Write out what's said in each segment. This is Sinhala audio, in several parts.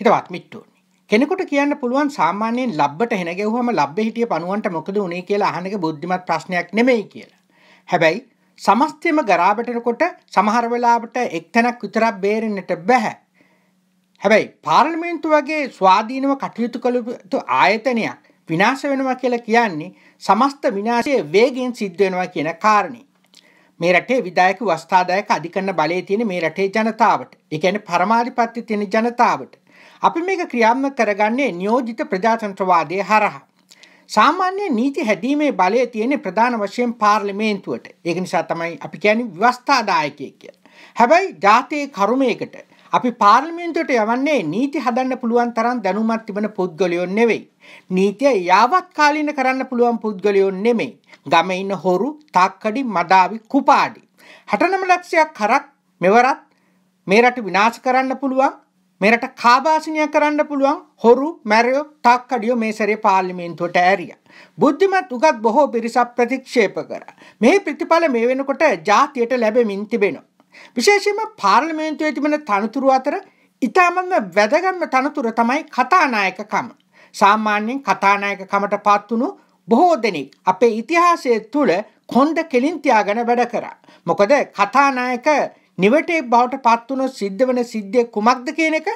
හිතවත් මිට්ටුවනි කෙනෙකුට කියන්න පුළුවන් සාමාන්‍යයෙන් ලබ්බට හෙනගෙවහම ලබ්බ හිටිය පනුවන්ට මොකද උනේ කියලා අහනක බුද්ධිමත් ප්‍රශ්නයක් නෙමෙයි කියලා. හැබැයි සමස්තයම ගරාබටනකොට සමහරවෙලාට එක්තැනක් විතරක් බේරෙන්නට බැහැ. හැබැයි පාර්ලමේන්තු වගේ ස්වාධීනව කටයුතු කළතු ආයතනයක් විනාශ වෙනවා කියලා කියන්නේ සමස්ත විනාශය වේගෙන් සිද්ධ වෙනවා කියන කාරණේ. මේ රටේ විදායක වස්ථාදායක අධිකරණ බලය තියෙන මේ රටේ ජනතාවට, ඒ කියන්නේ පරමාධිපත්‍ය තියෙන ජනතාවට අපි මේක ක්‍රියාත්මක කරගන්නේ නියෝජිත ප්‍රජාතන්ත්‍රවාදය හරහා. සාමාන්‍ය නීති හැදීමේ බලය තියෙන ප්‍රධාන වශයෙන් පාර්ලිමේන්තුවට ඒක නිසා තමයි අපි කියන්නේ ව්‍යවස්ථාදායකය කිය. හැබැයි ජාතයේ කරුමයකට අපි පාර්ලිමේන්තුවට යවන්නේ නීති හදන්න පුළුවන් තරම් දැනුමක් තිබෙන පුද්ගලයෝ නෙවෙයි. නීතිය යාවත්කාලීන කරන්න පුළුවන් පුද්ගලයෝ නෙමෙයි. ගම ඉන්න හොරු, තාක්කඩි, මදාවි, කුපාඩි. 69 ලක්ෂයක් කරක් මෙවරත් මේ රට විනාශ කරන්න පුළුවන් මෙරට කාබාසිනයක් කරන්න පුළුවන් හොරු මැරයෝ තාක්කඩියෝ මේ සැරේ පාර්ලිමේන්තුවට ඇරිය. බුද්ධිමත් උගත් බොහෝ පිරිසක් ප්‍රතික්ෂේප කර. මේ ප්‍රතිඵල මේ වෙනකොට ජාතියට ලැබෙමින් තිබෙනවා. විශේෂම පාර්ලිමේන්තුවේ තිබෙන තනතුරු අතර ඉතාමත්ම වැදගත්ම තනතුර තමයි කතානායකකම. සාමාන්‍යයෙන් කතානායකකමට පත් වුණු බොහෝ දෙනෙක් අපේ ඉතිහාසය තුළ කොන්ද කෙලින් තියාගෙන වැඩ කරා. මොකද කතානායක නිවටේ බවට පත්වුණු සිද්ධ වන සිද්ධිය කුමක්ද කියන එක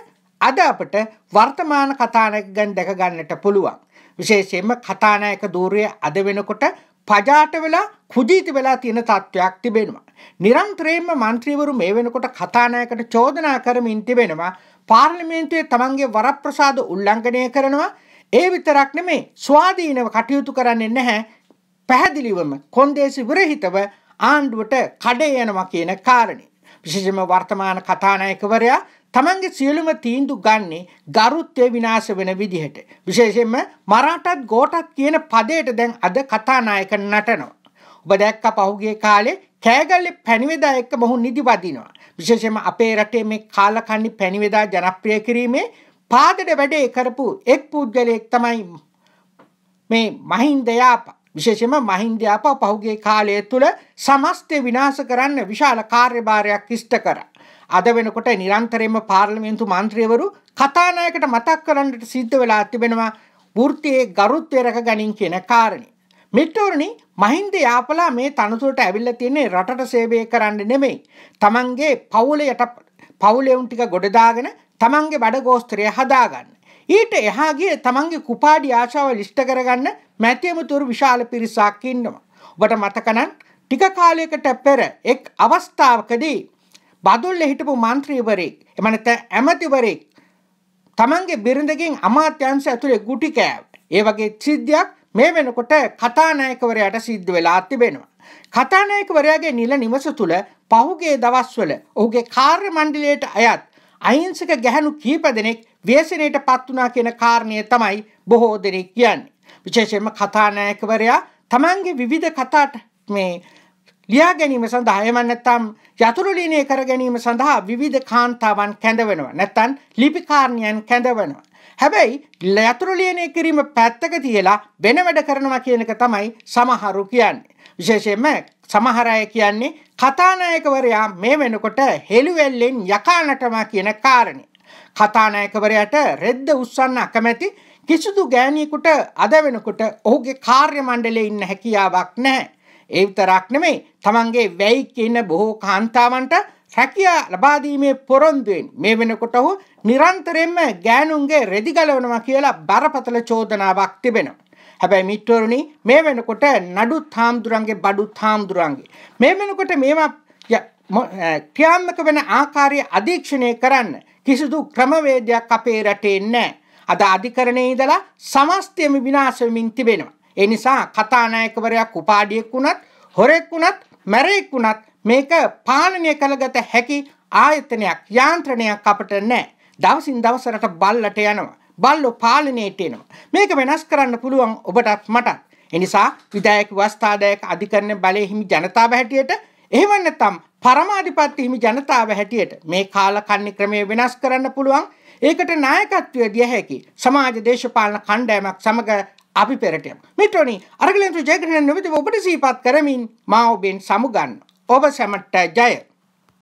අද අපට වර්තමාන කතානක ගැන් දැකගන්නට පුළුවන්. විශේෂයෙන්ම කතානායක දූරය අද වෙනකොට පජාට වෙලා කුජීත වෙලා තියෙන තත්ත්වයක් තිබෙනවා. නිරන්තරයෙන්ම මන්ත්‍රීවරු මේ වෙනකොට කතානායකට චෝදනා කරමින් තිබෙනවා. පාර්ලිමේන්තුවේ තමන්ගේ වරප්‍රසාද උල්ලංඝනය කරනවා. ඒ විතරක් නෙමේ ස්වාධීනව කටයුතු කරන්නේ නැහැ. පැහැදිලිවම කොන්දේසි විරහිතව ආණ්ඩුවට කඩේ යනවා කියන කාරණේ. විශේෂම වර්තමාන කතානායකවරයා තමන්ගේ සියලුම තීන්දු ගන්නේ ගරුත්වය විනාශ වෙන විදිහට. විශේෂයෙන්ම මරාටත් ගෝටත් කියන පදයට දැන් අද කතානායක නටනවා. ඔබ දැක්ක පහුගේ කාලේ කෑගල්ල පැනිවෙදා එක්ක මොහු නිදිවදිනවා. විශේෂම අපේ රටේ මේ කාලකන්නි පැනිවෙදා ජනප්‍රිය කිරීමේ පාදට වැඩේ කරපු එක් පුද්ගලයෙක් තමයි මේ මහින්දයාපා. විශේෂම මහින්දයාප පහුගේ කාලය තුළ සමස්තය විනාස කරන්න විශාල කාර්යභාරයක් ඉෂ්ට කර. අද වෙනකොට නිරන්තරයම පාර්ලිමේන්තු මන්ත්‍රීවරු කතානායකට මතක් කරන්නට සිද්ධ වෙලා තිබෙනවා ෘතියේ ගරුත්වය රැක ගනින් කියන කාරණය. මෙටවරණි මහින්ද යාපලා මේ තනතුරට ඇවිල්ල තියන්නේ රටට සේවය කරන්න නෙමෙයි. තමන්ගේ පවුලයට පවුලෙවුන් ටික ගොඩදාගෙන තමන්ගේ බඩගෝස්ත්‍රය හදාගන්න. ඊට එහාගේ තමන්ගේ කුපාඩි ආශාව ලිෂ්ට කරගන්න මැතියමතුරු විශාල පිරිසක් ඉන්නවා. ඔබට මතකනම් ටික කාලයකට පෙර එක් අවස්ථාවකදී බදුල්ල හිටපු මන්ත්‍රීවරයෙක් එම නැත්නම් ඇමතිවරයෙක් තමන්ගේ බිරිඳගෙන් අමාත්‍යංශ ඇතුලේ ගුටි කෑව. ඒ වගේ සිද්ධියක් මේ වෙනකොට කතානායකවරයාට සිද්ධ වෙලා තිබෙනවා. කතානායකවරයාගේ නිල නිවස තුල පහුගේ දවස්වල ඔහුගේ කාර්ය මණ්ඩලයට අයත් අහිංසක ගැහැණු කීප දෙනෙක් වේසනයට පත් වුණා කියන කාරණය තමයි බොහෝ දෙනෙක් කියන්නේ. විශේෂයෙන්ම කතානායකවරයා තමන්ගේ විවිධ කතාට මේ ලියා ගැනීම සඳහා එහෙම නැත්නම් යතුරු ලියනය කර ගැනීම සඳහා විවිධ කාන්තාවන් කැඳවෙනවා. නැත්නම් ලිපිකාරණියන් කැඳවෙනවා. හැබැයි යතුරු ලියනය කිරීම පැත්තක තියලා වෙන වැඩ කරනවා කියන එක තමයි සමහරු කියන්නේ. විශේෂයෙන්ම සමහර අය කියන්නේ කතානායකවරයා මේ වෙනකොට හෙළුවෙල්ලෙන් යකානටම කියන කාරණේ. කතානායකවරයාට රෙද්ද උස්සන්න අකමැති කිසිදු ගෑණියෙකුට අද වෙනකොට ඔහුගේ කාර්ය මණ්ඩලයේ ඉන්න හැකියාවක් නැහැ. ඒ විතරක් නෙමෙයි තමන්ගේ වැයි කියන බොහෝ කාන්තාවන්ට රැකියා ලබා දීමේ පොරොන්දුවෙන් මේ වෙනකොට ඔහු නිරන්තරයෙන්ම ගෑනුන්ගේ රෙදි ගලවනවා කියලා බරපතල චෝදනාවක් තිබෙනවා. හැබැයි මිත්වරුණි මේ වෙනකොට නඩුත් හාමුදුරන්ගේ බඩුත් හාමුදුරන්ගේ. මේ වෙනකොට මේවා ක්‍රියාත්මක වෙන ආකාරය අධීක්ෂණය කරන්න කිසිදු ක්‍රමවේදයක් අපේ රටේ නැහැ. අද අධිකරණයේ ඉඳලා සමස්තයම විනාශ වෙමින් තිබෙනවා. ඒ නිසා කතානායකවරයක් උපාඩියෙක් වුණත් හොරෙක් වුණත් මැරෙක් වුණත් මේක පාලනය කළගත හැකි ආයතනයක් යාන්ත්‍රණයක් අපට නැහැ. දවසින් දවසට බල්ලට යනවා. බල්ලෝ පාලනයට එනවා. මේක වෙනස් කරන්න පුළුවන් ඔබටත් මටත්. එනිසා විධායක වස්ථාදායක අධිකරණ බලය හිමි ජනතාව හැටියට එහෙම නැත්නම් පරමාධිපත්‍ය හිමි ජනතාව හැටියට මේ කාලකන්ණි ක්‍රමය වෙනස් කරන්න පුළුවන්. ඒකට නායකත්වය දිය හැකි සමාජ දේශපාලන කණ්ඩායමක් සමග අපි පෙරට යමු. මිත්‍රෝනි අරගලෙන්තු ජයග්‍රහණ නිමිති ඔබට සිහිපත් කරමින් මා ඔබෙන් සමුගන්න. ඔබ සැමට ජය.